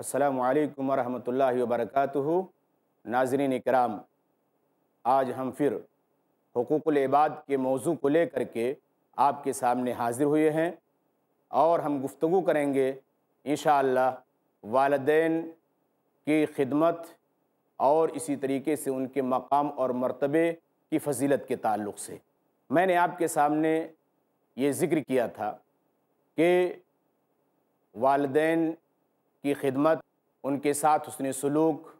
असलकम वरहमल वरक़ नाजरीन कराम आज हम फिर हकूक़ल इबाद के मौजू को लेकर के आपके सामने हाजिर हुए हैं और हम गुफ्तु करेंगे इन वालदेन की खिदमत और इसी तरीके से उनके मकाम और मरतबे की फजीलत के ताल्लुक़ से मैंने आपके सामने ये ज़िक्र किया था कि वालदे की खिदमत उनके साथ उसने सलूक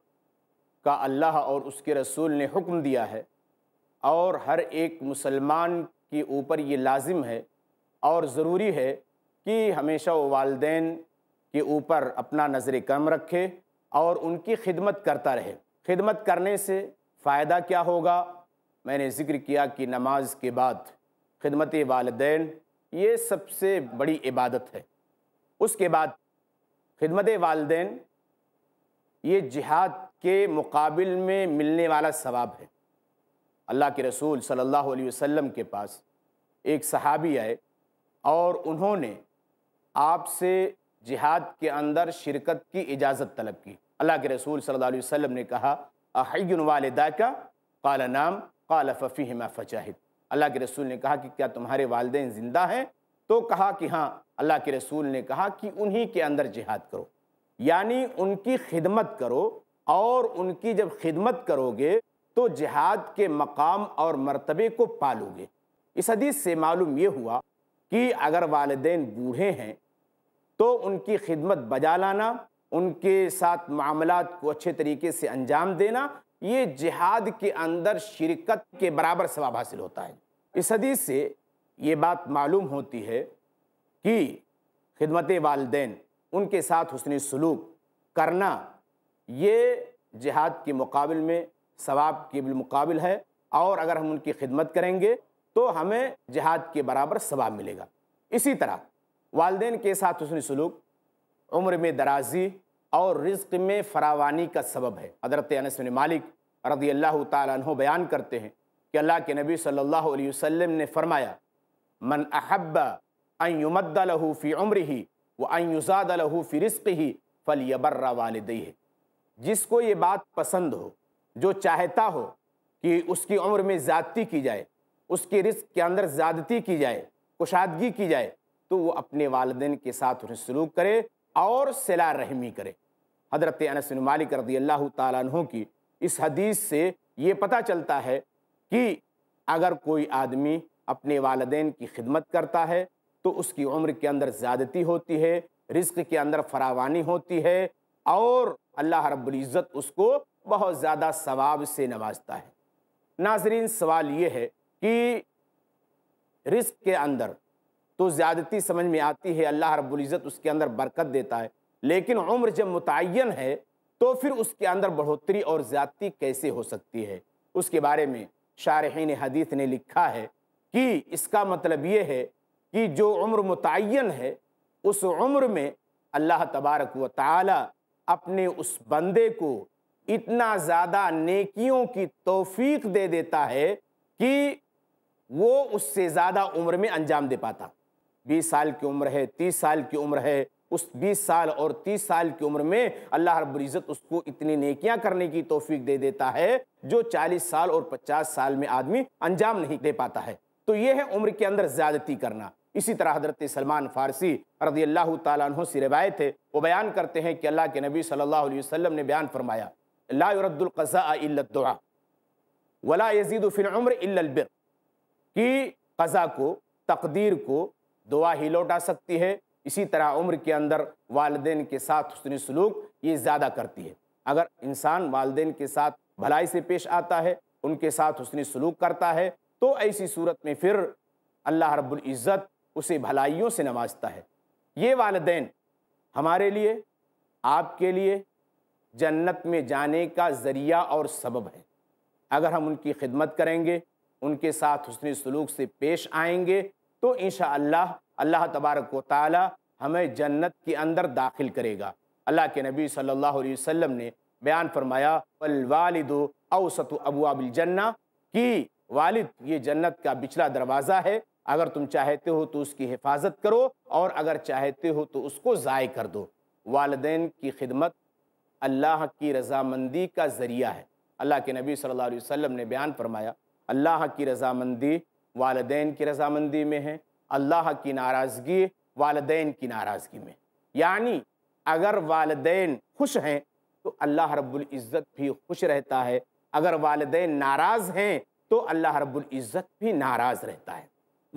का अल्लाह और उसके रसूल ने हुक्म दिया है और हर एक मुसलमान के ऊपर ये लाजिम है और ज़रूरी है कि हमेशा वो वालदेन के ऊपर अपना नज़र कम रखे और उनकी खिदमत करता रहे खिदमत करने से फ़ायदा क्या होगा मैंने ज़िक्र किया कि नमाज के बाद खिदमत वालदेन ये सबसे बड़ी इबादत है उसके बाद खिदमत वालदेन ये जिहाद के मुकाबल में मिलने वाला सवाब है अल्लाह के रसूल सल्लल्लाहु अलैहि वसल्लम के पास एक सहाबी आए और उन्होंने आपसे जिहाद के अंदर शिरकत की इजाज़त तलब की अल्लाह के रसूल सल्लल्लाहु अलैहि वसल्लम ने कहा अहयन वालदा का काला नाम काला फ़फ़ी मा फ़चाहिद अल्लाह के रसूल ने कहा कि क्या तुम्हारे वालदे ज़िंदा हैं तो कहा कि हाँ अल्लाह के रसूल ने कहा कि उन्हीं के अंदर जिहाद करो यानी उनकी खिदमत करो और उनकी जब खिदमत करोगे तो जिहाद के मकाम और मर्तबे को पालोगे इस हदीस से मालूम ये हुआ कि अगर वालदे बूढ़े हैं तो उनकी खिदमत बजा लाना उनके साथ मामला को अच्छे तरीके से अंजाम देना ये जिहाद के अंदर शिरकत के बराबर सवाब हासिल होता है इस हदीस से ये बात मालूम होती है ही खिदमत वालदे उनके साथ हसन सलूक करना ये जिहाद के मुकाबले में सवाब के मुकाबल है और अगर हम उनकी खिदमत करेंगे तो हमें जिहाद के बराबर सवाब मिलेगा इसी तरह वालदे के साथ हसन सलूक उम्र में दराजी और रिज्क में फरावानी का सबब है हजरत अनस मालिक रदी अल्लाह तु बयान करते हैं कि अल्लाह के नबी सल्ला वसम ने फरमाया मन अहब्बा अयुमद्दलहू फ़ी उम्र ही व अयुज़ादलहू फ़ी रिस्क ही फल यबर्रा वालदी है जिसको ये बात पसंद हो जो चाहता हो कि उसकी उम्र में ज़्यादती की जाए उसके रिस्क के अंदर ज़्यादती की जाए कुशादगी की जाए तो वो अपने वालदे के साथ उन्हें सलूक करे और सिला रहमी करे हजरत अनस मालिक रदी अल्लाह तु की इस हदीस से ये पता चलता है कि अगर कोई आदमी अपने वालदे की खिदमत करता है तो उसकी उम्र के अंदर ज़्यादती होती है रिस्क के अंदर फरावानी होती है और अल्लाह रब्ज़त उसको बहुत ज़्यादा सवाब से नवाजता है नाजरीन सवाल ये है कि रिस्क के अंदर तो ज़्यादती समझ में आती है अल्लाह रब्ज़त उसके अंदर बरकत देता है लेकिन उम्र जब मुतन है तो फिर उसके अंदर बढ़ोतरी और ज़्यादती कैसे हो सकती है उसके बारे में शारहन हदीत ने लिखा है कि इसका मतलब ये है कि जो उम्र मुतन है उस उम्र में अल्लाह तबारक व ताला अपने उस बंदे को इतना ज़्यादा नेकियों की तोफ़ी दे देता है कि वो उससे ज़्यादा उम्र में अंजाम दे पाता बीस साल की उम्र है तीस साल की उम्र है उस बीस साल और तीस साल की उम्र में अल्लाह रब्ज़त उसको इतनी नेकियां करने की तोफ़ी दे देता है जो चालीस साल और पचास साल में आदमी अंजाम नहीं दे पाता है तो ये है उम्र के अंदर ज़्यादती करना इसी तरह हजरत सलमान फ़ारसी रदी अल्लाह तु से रिवायत है वो बयान करते हैं कि अल्लाह के नबी सल्लल्लाहु अलैहि वसल्लम ने बयान फरमाया लाद्दुल्क़ा इबिर कि क़ज़ा को तकदीर को दुआ ही लौटा सकती है इसी तरह उम्र के अंदर वालदे के साथ हसन सलूक ये ज़्यादा करती है अगर इंसान वालदे के साथ भलाई से पेश आता है उनके साथ हसन सलूक करता है तो ऐसी सूरत में फिर अल्लाह रब्बुल इज़्ज़त उसे भलाइयों से नवाजता है ये वालदेन हमारे लिए आपके लिए जन्नत में जाने का ज़रिया और सबब है अगर हम उनकी खिदमत करेंगे उनके साथ हसन सलूक से पेश आएंगे तो इन अल्लाह अल्लाह तबारक व ताल हमें जन्नत के अंदर दाखिल करेगा अल्लाह के नबी सल्लल्लाहु अलैहि वसल्लम ने बयान फरमाया वालद अवसत अबू अबिल जन्ना कि वालिद ये जन्नत का बिचला दरवाज़ा है अगर तुम चाहते हो तो उसकी हिफाजत करो और अगर चाहते हो तो उसको ज़ाय कर दो वालदेन की खिदमत अल्लाह की रजामंदी का ज़रिया है अल्लाह के नबी सल्लल्लाहु अलैहि वसल्लम ने बयान फरमाया अल्लाह की रजामंदी वालदेन की रजामंदी में है अल्लाह की नाराज़गी वालदेन की नाराज़गी में यानी अगर वालदेन खुश हैं तो अल्लाह रब्बुल इज़्ज़त भी खुश रहता है अगर वालदेन नाराज़ हैं तो अल्लाह रब्बुल इज़्ज़त भी नाराज़ रहता है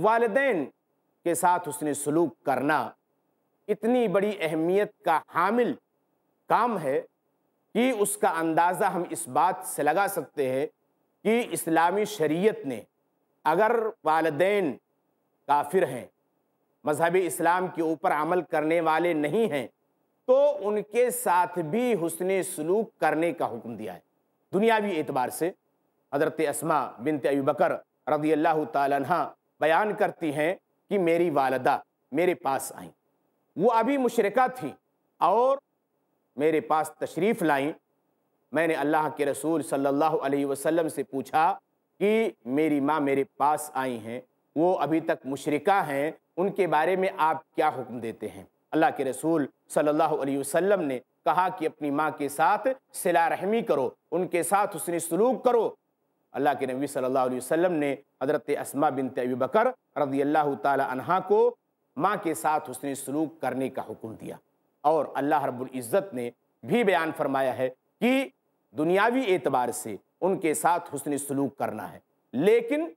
वालदेन के साथ उसने सलूक करना इतनी बड़ी अहमियत का हामिल काम है कि उसका अंदाज़ा हम इस बात से लगा सकते हैं कि इस्लामी शरीयत ने अगर वालदे काफिर हैं मजहबी इस्लाम के ऊपर अमल करने वाले नहीं हैं तो उनके साथ भी हुसन सलूक करने का हुक्म दिया है दुनियावी एतबार से हजरत असमा बिनत अबी बकर रदी अल्लाह तह बयान करती हैं कि मेरी वालदा मेरे पास आई वो अभी मुशरका थी और मेरे पास तशरीफ़ लाई मैंने अल्लाह के रसूल सल्लल्लाहु अलैहि वसल्लम से पूछा कि मेरी माँ मेरे पास आई हैं वो अभी तक मुशरका हैं उनके बारे में आप क्या हुक्म देते हैं अल्लाह के रसूल सल्लल्लाहु अलैहि वसल्लम ने कहा कि अपनी माँ के साथ सिला रहमी करो उनके साथ उसने सलूक करो अल्लाह के नबी सल्लल्लाहु अलैहि वसल्लम ने हज़रत असमा बिन तबी बकर रजी अल्लाह तहा को माँ के साथ उसने सलूक करने का हुक्म दिया और अल्लाह रब्ज़त ने भी बयान फरमाया है कि दुनियावी एतबार से उनके साथ हसन सलूक करना है लेकिन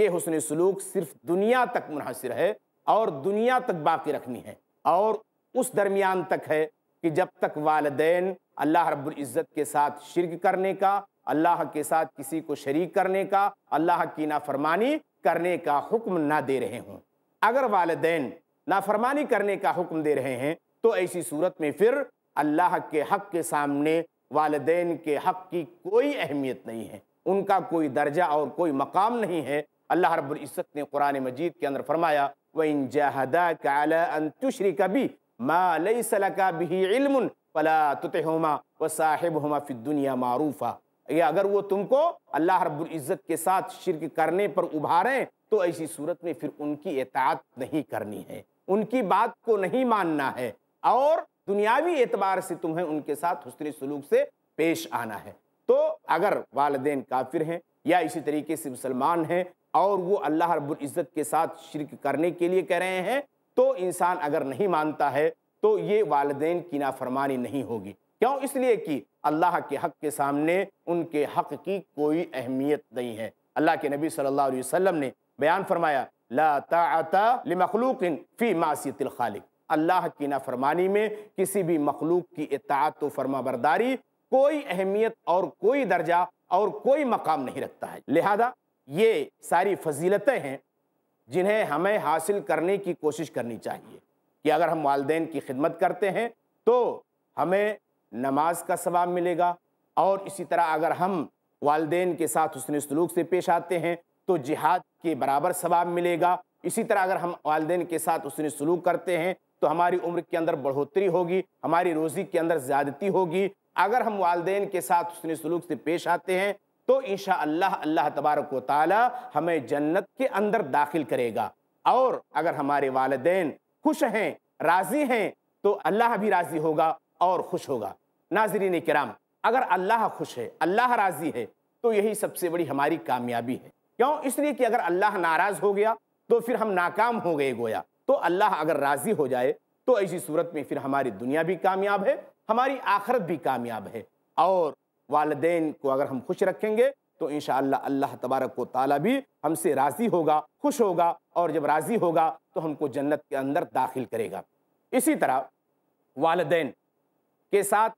ये हसन सलूक सिर्फ दुनिया तक मुनहसर है और दुनिया तक बाकी रखनी है और उस दरमियान तक है कि जब तक वालदेन अल्लाह रब्ज़त के साथ शिरक करने का अल्लाह के साथ किसी को शरीक करने का अल्लाह की नाफरमानी करने का हुक्म ना दे रहे हों अगर वालदे नाफरमानी करने का हुक्म दे रहे हैं तो ऐसी सूरत में फिर अल्लाह के हक के सामने वालदेन के हक की कोई अहमियत नहीं है उनका कोई दर्जा और कोई मकाम नहीं है अल्लाह रब्ज़त ने कुरान मजीद के अंदर फरमाया वन जहदाशरी कभी मा सला का भी इल्म फला तुतहुमा व साहिब हम फिर दुनिया मारूफ़ा ये अगर वो तुमको अल्लाह रब्बुल इज़्ज़त के साथ शिरक करने पर उभारें तो ऐसी सूरत में फिर उनकी एतात नहीं करनी है उनकी बात को नहीं मानना है और दुनियावी एतबार से तुम्हें उनके साथ हसन सलूक से पेश आना है तो अगर वालदेन काफिर हैं या इसी तरीके से मुसलमान हैं और वो अल्लाह रब्बुल इज़्ज़त के साथ शिरक करने के लिए कह रहे हैं तो इंसान अगर नहीं मानता है तो ये वालदेन की नाफरमानी नहीं होगी क्यों इसलिए कि अल्लाह के हक के सामने उनके हक की कोई अहमियत नहीं है अल्लाह के नबी सल्लल्लाहु अलैहि वसल्लम ने बयान फरमाया ला लिमखलूक फ़ी मासीतिल खालिक अल्लाह की नाफरमानी में किसी भी मखलूक की इतात फरमा बरदारी कोई अहमियत और कोई दर्जा और कोई मकाम नहीं रखता है लिहाजा ये सारी फजीलतें हैं जिन्हें हमें हासिल करने की कोशिश करनी चाहिए कि अगर हम वालदे की खिदमत करते हैं तो हमें नमाज का सवाब मिलेगा और इसी तरह अगर हम वालदेन के साथ उसने सलूक से पेश आते हैं तो जिहाद के बराबर सवाब मिलेगा इसी तरह अगर हम वालदेन के साथ उसने सलूक करते हैं तो हमारी उम्र के अंदर बढ़ोतरी होगी हमारी रोज़ी के अंदर ज़्यादती होगी अगर हम वालदेन के साथ उसने सलूक से पेश आते हैं तो इन अल्लाह अल्लाह तबारक ताली हमें जन्नत के अंदर दाखिल करेगा और अगर हमारे वालदेन खुश हैं राज़ी हैं तो अल्लाह भी राज़ी होगा और खुश होगा नाजरीन कराम अगर अल्लाह खुश है अल्लाह राज़ी है तो यही सबसे बड़ी हमारी कामयाबी है क्यों इसलिए कि अगर अल्लाह नाराज़ हो गया तो फिर हम नाकाम हो गए गोया तो अल्लाह अगर राज़ी हो जाए तो ऐसी सूरत में फिर हमारी दुनिया भी कामयाब है हमारी आखरत भी कामयाब है और वालदे को अगर हम खुश रखेंगे तो इन अल्लाह तबारक व ताला भी हमसे राज़ी होगा खुश होगा और जब राज़ी होगा तो हमको जन्नत के अंदर दाखिल करेगा इसी तरह वालदेन के साथ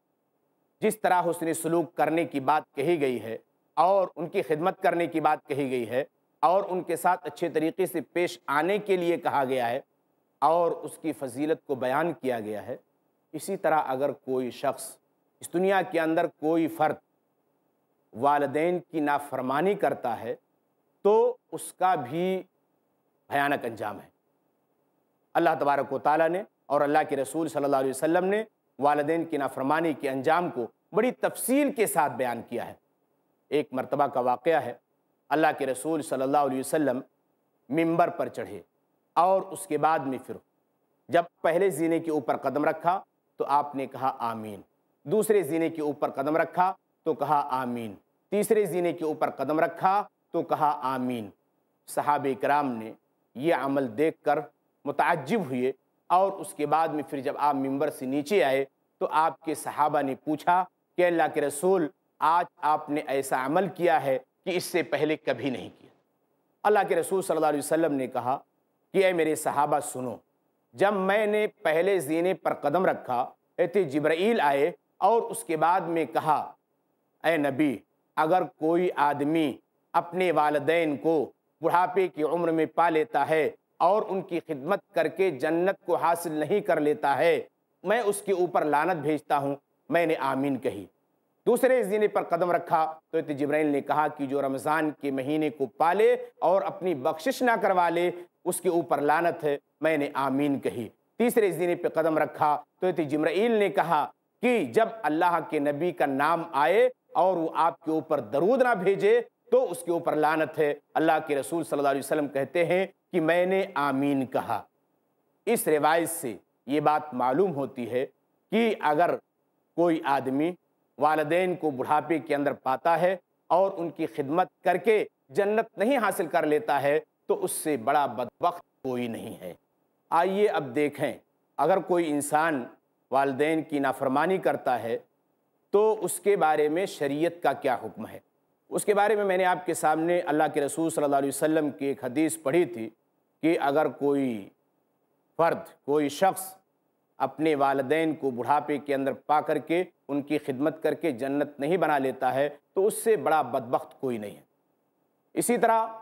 जिस तरह हुसन सलूक करने की बात कही गई है और उनकी खिदमत करने की बात कही गई है और उनके साथ अच्छे तरीके से पेश आने के लिए कहा गया है और उसकी फजीलत को बयान किया गया है इसी तरह अगर कोई शख्स इस दुनिया के अंदर कोई फ़र्द वालदेन की नाफरमानी करता है तो उसका भी भयानक अंजाम है अल्लाह तबारक वाली ने और अल्लाह के रसूल सल्ला अलैहि ने वालदे की नाफरमानी के अंजाम को बड़ी तफसील के साथ बयान किया है एक मरतबा का वाक़ है अल्लाह के रसूल सल्लल्लाहु अलैहि वसल्लम मिंबर पर चढ़े और उसके बाद में फिर जब पहले जीने के ऊपर कदम रखा तो आपने कहा आमीन दूसरे जीने के ऊपर कदम रखा तो कहा आमीन तीसरे जीने के ऊपर कदम रखा तो कहा आमीन सहाब कराम ने यह अमल देख कर मुतजब हुए और उसके बाद में फिर जब आप मंबर से नीचे आए तो आपके सहाबा ने पूछा कि अल्लाह के रसूल आज आपने ऐसा अमल किया है कि इससे पहले कभी नहीं किया अल्लाह के रसूल सल्लल्लाहु अलैहि वसल्लम ने कहा कि अः मेरे सहाबा सुनो जब मैंने पहले जीने पर कदम रखा एते जब्राइल आए और उसके बाद में कहा ए नबी अगर कोई आदमी अपने वालदेन को बुढ़ापे की उम्र में पा लेता है और उनकी खिदमत करके जन्नत को हासिल नहीं कर लेता है मैं उसके ऊपर लानत भेजता हूँ मैंने आमीन कही दूसरे जीने पर कदम रखा तो जब्राइल ने कहा कि जो रमज़ान के महीने को पाले और अपनी बख्शिश ना करवा ले उसके ऊपर लानत है मैंने आमीन कही तीसरे जीने पर कदम रखा तो जब्राइल ने कहा कि जब अल्लाह के नबी का नाम आए और वो आपके ऊपर दरूद ना भेजे तो उसके ऊपर लानत है अल्लाह के रसूल सल्लल्लाहु अलैहि वसल्लम कहते हैं कि मैंने आमीन कहा इस रिवायत से ये बात मालूम होती है कि अगर कोई आदमी वालदेन को बुढ़ापे के अंदर पाता है और उनकी खिदमत करके जन्नत नहीं हासिल कर लेता है तो उससे बड़ा बदबक कोई नहीं है आइए अब देखें अगर कोई इंसान वालदेन की नाफरमानी करता है तो उसके बारे में शरीयत का क्या हुक्म है उसके बारे में मैंने आपके सामने अल्लाह के रसूल सल्लल्लाहु अलैहि वसल्लम की एक हदीस पढ़ी थी कि अगर कोई फ़र्द कोई शख्स अपने वालदेन को बुढ़ापे के अंदर पा करके उनकी खिदमत करके जन्नत नहीं बना लेता है तो उससे बड़ा बदबख्त कोई नहीं है इसी तरह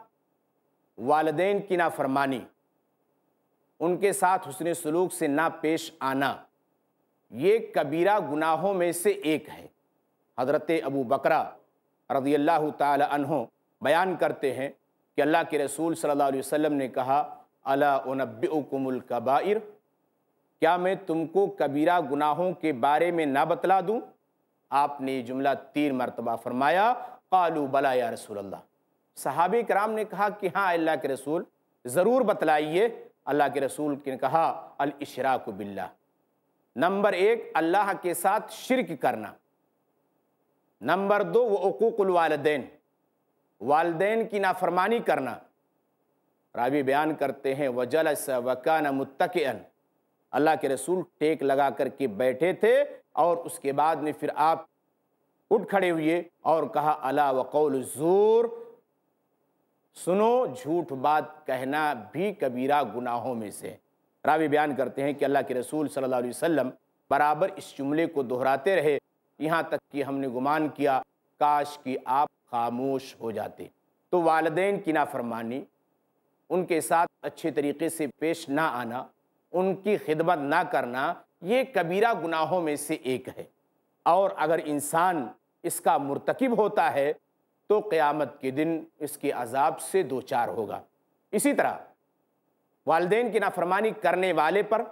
वालदेन की नाफरमानी उनके साथ हुसन सलूक से ना पेश आना ये कबीरा गुनाहों में से एक है हज़रत अबू बकरा रज़ी अल्लाह तहों बयान करते हैं कि अल्लाह के रसूल सल्लल्लाहु अलैहि वसल्लम ने कहा अला उनबुकुमुल कबाइर क्या मैं तुमको कबीरा गुनाहों के बारे में ना बतला दूँ आपने जुमला तीन मरतबा फरमाया कालू बला या रसूल अल्लाह सहाब कराम ने कहा कि हाँ अल्लाह के रसूल ज़रूर बतलाइए अल्लाह के रसूल ने कहा अल बिल्ला नंबर एक अल्लाह के साथ शिरक करना नंबर दो वक़ूक़ुलवालदेन वालदेन की नाफरमानी करना रावी बयान करते हैं वजल वकान मुतकन अल्लाह के रसूल टेक लगा करके बैठे थे और उसके बाद में फिर आप उठ खड़े हुए और कहा अला वकौल जोर सुनो झूठ बात कहना भी कबीरा गुनाहों में से रावी बयान करते हैं कि अल्लाह के रसूल सल्लल्लाहु अलैहि वसल्लम बराबर इस जुमले को दोहराते रहे यहाँ तक कि हमने गुमान किया काश कि आप खामोश हो जाते तो वालदे की नाफरमानी उनके साथ अच्छे तरीके से पेश ना आना उनकी खिदमत ना करना ये कबीरा गुनाहों में से एक है और अगर इंसान इसका मरतकब होता है तो क़्यामत के दिन इसके अजाब से दो चार होगा इसी तरह वालदे की नाफरमानी करने वाले पर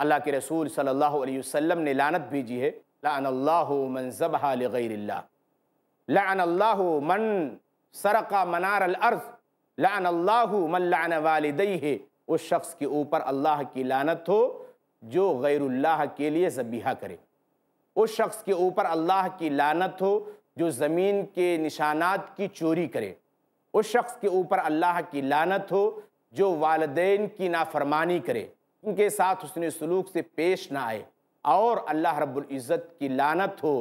अल्लाह के रसूल सल्लल्लाहु अलैहि वसल्लम ने लानत भेजी है लान अल्लाह मनजबा गैर لعن الله من سرق منار الارض لعن الله من لعن والديه है उस शख्स के ऊपर अल्लाह की लानत हो जो गैरुल्लाह के लिए जबीहा करे उस शख्स के ऊपर अल्लाह की लानत हो जो ज़मीन के निशानात की चोरी करे उस शख्स के ऊपर अल्लाह की लानत हो जो वालदेन की नाफरमानी करे उनके साथ उसने सलूक से पेश ना आए और अल्लाह रब्बुल इज़्ज़त की लानत हो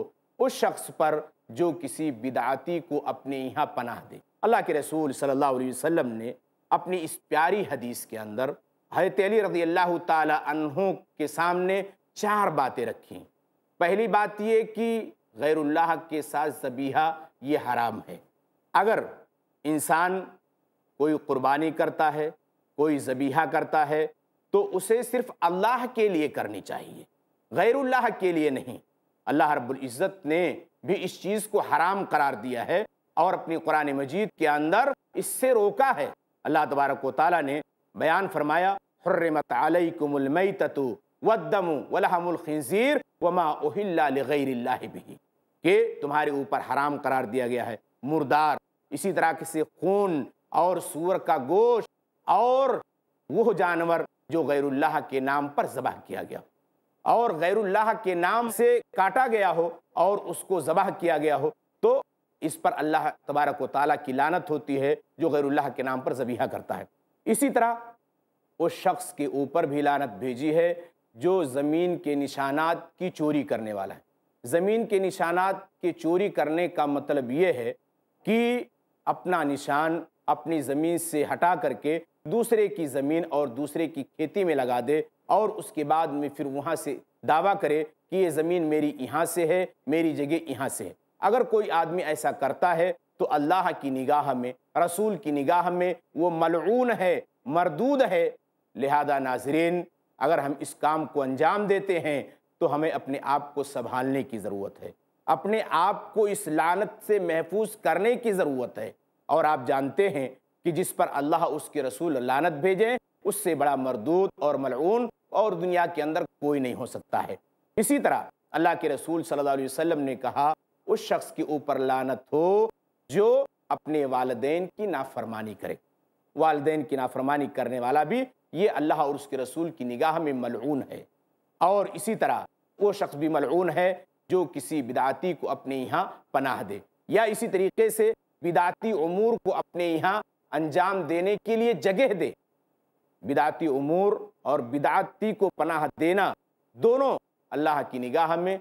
उस शख्स पर जो किसी बिदाती को अपने यहाँ पनाह दे अल्लाह के रसूल सल्लल्लाहु अलैहि वसल्लम ने अपनी इस प्यारी हदीस के अंदर हजरत अली रजी अल्लाह तहों के सामने चार बातें रखी पहली बात ये कि गैरुल्लाह के साथ जबीहा ये हराम है अगर इंसान कोई कुर्बानी करता है कोई जबीहा करता है तो उसे सिर्फ अल्लाह के लिए करनी चाहिए गैरुल्लाह के लिए नहीं अल्लाह रब्बुल इज़्ज़त ने भी इस चीज़ को हराम करार दिया है और अपनी कुरान मजीद के अंदर इससे रोका है अल्लाह तबारक वाली ने बयान फरमाया हर्रमत अलकुमलमई ततु वदम वलहमुलखीर वमा ओहिल्ला भी के तुम्हारे ऊपर हराम करार दिया गया है मुर्दार इसी तरह किसी खून और सूअर का गोश्त और वह जानवर जो गैरुल्लाह के नाम पर जबह किया गया और गैरुल्लाह के नाम से काटा गया हो और उसको जबह किया गया हो तो इस पर अल्लाह तबारक व की लानत होती है जो गैरुल्लाह के नाम पर जबीहा करता है इसी तरह उस शख्स के ऊपर भी लानत भेजी है जो ज़मीन के निशानात की चोरी करने वाला है ज़मीन के निशानात की चोरी करने का मतलब ये है कि अपना निशान अपनी ज़मीन से हटा करके दूसरे की ज़मीन और दूसरे की खेती में लगा दे और उसके बाद में फिर वहाँ से दावा करे कि ये ज़मीन मेरी यहाँ से है मेरी जगह यहाँ से है अगर कोई आदमी ऐसा करता है तो अल्लाह की निगाह में रसूल की निगाह में वो मलून है मरदूद है लिहाजा नाजरीन अगर हम इस काम को अंजाम देते हैं तो हमें अपने आप को संभालने की ज़रूरत है अपने आप को इस लानत से महफूज करने की ज़रूरत है और आप जानते हैं कि जिस पर अल्लाह उसके रसूल लानत भेजें उससे बड़ा मरदूद और मलून और दुनिया के अंदर कोई नहीं हो सकता है इसी तरह अल्लाह के रसूल सल्लल्लाहु अलैहि वसल्लम ने कहा उस शख्स के ऊपर लानत हो जो अपने वालदेन की नाफरमानी करे वालदेन की नाफरमानी करने वाला भी ये अल्लाह और उसके रसूल की निगाह में मलून है और इसी तरह वो शख्स भी मलून है जो किसी बिदाती को अपने यहाँ पनाह दे या इसी तरीके से बिदाती अमूर को अपने यहाँ अंजाम देने के लिए जगह दे बिदाती उमूर और बिदाती को पनाह देना दोनों अल्लाह की निगाह में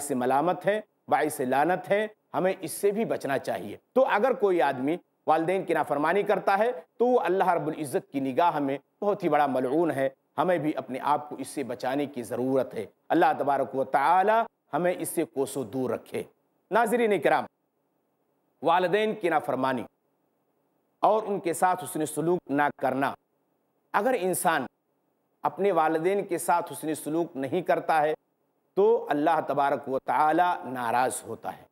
से मलामत है से लानत है हमें इससे भी बचना चाहिए तो अगर कोई आदमी वालदे की नाफरमानी करता है तो वो अल्लाह रबुल्ज़त की निगाह में बहुत ही बड़ा मलून है हमें भी अपने आप को इससे बचाने की ज़रूरत है अल्लाह तबारक व ताली हमें इससे कोसों दूर रखे नाजरीन कराम वालदे की नाफरमानी और उनके साथ उसने सलूक ना करना अगर इंसान अपने वालदेन के साथ उसने सलूक नहीं करता है तो अल्लाह तबारक व ताली नाराज़ होता है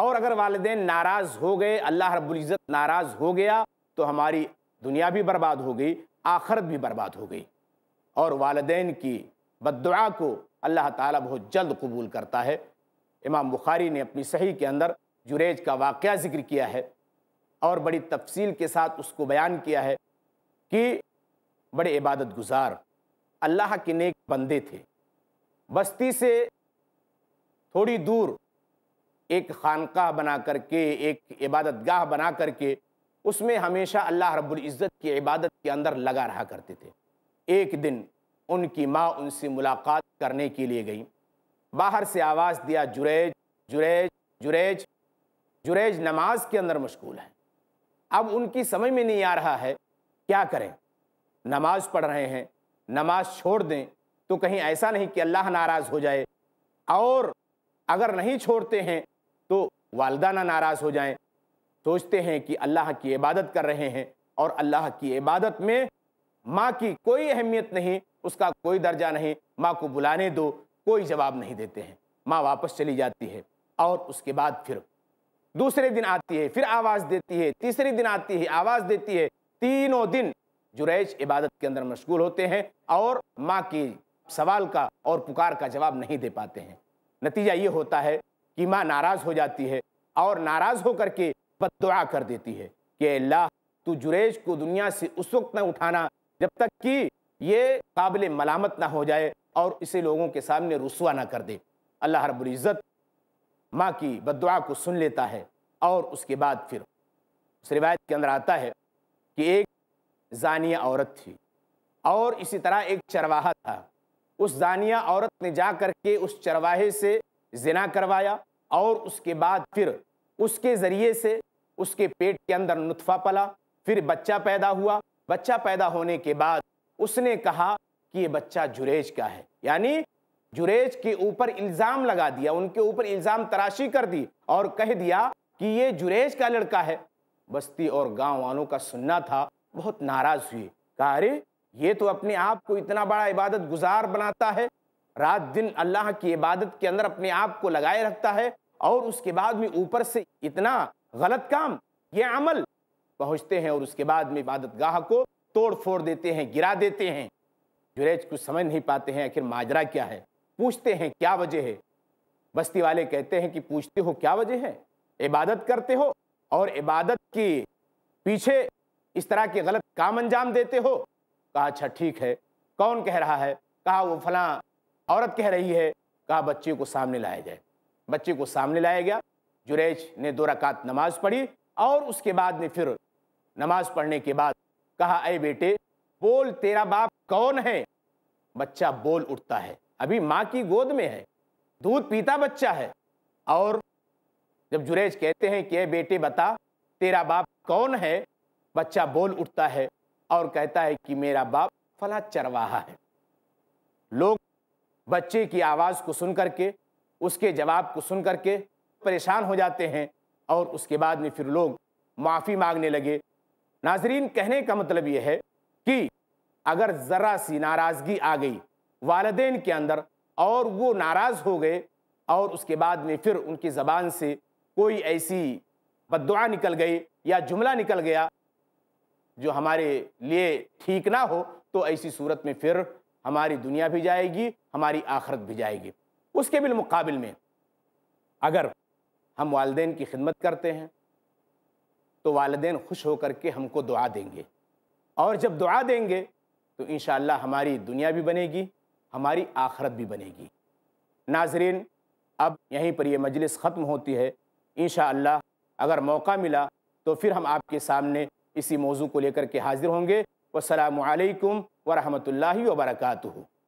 और अगर वालदेन नाराज़ हो गए अल्लाह इज़्ज़त नाराज़ हो गया तो हमारी दुनिया भी बर्बाद हो गई आखरत भी बर्बाद हो गई और वालदेन की बदुआ को अल्लाह ताला बहुत जल्द कबूल करता है इमाम बुखारी ने अपनी सही के अंदर जुरेज का वाक़ ज़िक्र किया है और बड़ी तफसील के साथ उसको बयान किया है कि बड़े इबादत गुजार अल्लाह के नेक बंदे थे बस्ती से थोड़ी दूर एक खानका बना कर के एक इबादत गाह बना कर के उसमें हमेशा अल्लाह रब्बुल इज़्ज़त की इबादत के अंदर लगा रहा करते थे एक दिन उनकी माँ उनसे मुलाकात करने के लिए गई बाहर से आवाज़ दिया जुरेज जुरेज जुरेज जुरेज नमाज के अंदर मशगूल है अब उनकी समझ में नहीं आ रहा है क्या करें नमाज पढ़ रहे हैं नमाज छोड़ दें तो कहीं ऐसा नहीं कि अल्लाह नाराज़ हो जाए और अगर नहीं छोड़ते हैं तो वालदा ना नाराज़ हो जाएं सोचते हैं कि अल्लाह की इबादत कर रहे हैं और अल्लाह की इबादत में माँ की कोई अहमियत नहीं उसका कोई दर्जा नहीं माँ को बुलाने दो कोई जवाब नहीं देते हैं माँ वापस चली जाती है और उसके बाद फिर दूसरे दिन आती है फिर आवाज़ देती है तीसरे दिन आती है आवाज़ देती है तीनों दिन जुरैज इबादत के अंदर मशगूल होते हैं और माँ के सवाल का और पुकार का जवाब नहीं दे पाते हैं नतीजा ये होता है कि माँ नाराज़ हो जाती है और नाराज़ होकर के बदुआ कर देती है कि अल्लाह तू जुरेज को दुनिया से उस वक्त न उठाना जब तक कि ये काबिल मलामत ना हो जाए और इसे लोगों के सामने रसुआ ना कर दे अल्लाह रबुल्ज़त माँ की बदुआ को सुन लेता है और उसके बाद फिर उस रिवायत के अंदर आता है कि एक जानिया औरत थी और इसी तरह एक चरवाहा था उस जानिया औरत ने जा करके उस चरवाहे से जिना करवाया और उसके बाद फिर उसके ज़रिए से उसके पेट के अंदर नुतफ़ा पला फिर बच्चा पैदा हुआ बच्चा पैदा होने के बाद उसने कहा कि ये बच्चा जुरेज का है यानी जुरेज के ऊपर इल्ज़ाम लगा दिया उनके ऊपर इल्ज़ाम तराशी कर दी और कह दिया कि ये जुरेज का लड़का है बस्ती और गांव वालों का सुनना था बहुत नाराज हुए कहा अरे ये तो अपने आप को इतना बड़ा इबादत गुजार बनाता है रात दिन अल्लाह की इबादत के अंदर अपने आप को लगाए रखता है और उसके बाद में ऊपर से इतना गलत काम ये अमल पहुँचते हैं और उसके बाद में इबादत गाह को तोड़ फोड़ देते हैं गिरा देते हैं जुरेज कुछ समझ नहीं पाते हैं आखिर माजरा क्या है पूछते हैं क्या वजह है बस्ती वाले कहते हैं कि पूछते हो क्या वजह है इबादत करते हो और इबादत के पीछे इस तरह के गलत काम अंजाम देते हो कहा अच्छा ठीक है कौन कह रहा है कहा वो फला औरत कह रही है कहा बच्चे को सामने लाया जाए बच्चे को सामने लाया गया जुरैज ने दो रकात नमाज पढ़ी और उसके बाद में फिर नमाज पढ़ने के बाद कहा अरे बेटे बोल तेरा बाप कौन है बच्चा बोल उठता है अभी माँ की गोद में है दूध पीता बच्चा है और जब जुरेज कहते हैं कि बेटे बता तेरा बाप कौन है बच्चा बोल उठता है और कहता है कि मेरा बाप फला चरवाहा है लोग बच्चे की आवाज़ को सुन करके उसके जवाब को सुन करके परेशान हो जाते हैं और उसके बाद में फिर लोग माफ़ी मांगने लगे नाजरीन कहने का मतलब यह है कि अगर ज़रा सी नाराज़गी आ गई वालदेन के अंदर और वो नाराज़ हो गए और उसके बाद में फिर उनकी ज़बान से कोई ऐसी बदुआ निकल गई या जुमला निकल गया जो हमारे लिए ठीक ना हो तो ऐसी सूरत में फिर हमारी दुनिया भी जाएगी हमारी आखरत भी जाएगी उसके बिलमुकाबिल में अगर हम वालदेन की खिदमत करते हैं तो वालदेन खुश होकर के हमको दुआ देंगे और जब दुआ देंगे तो इन हमारी दुनिया भी बनेगी हमारी आखरत भी बनेगी नाजरीन अब यहीं पर ये मजलिस ख़त्म होती है इन अगर मौका मिला तो फिर हम आपके सामने इसी मौजू को लेकर के हाजिर होंगे वसलम वरहमल वर्का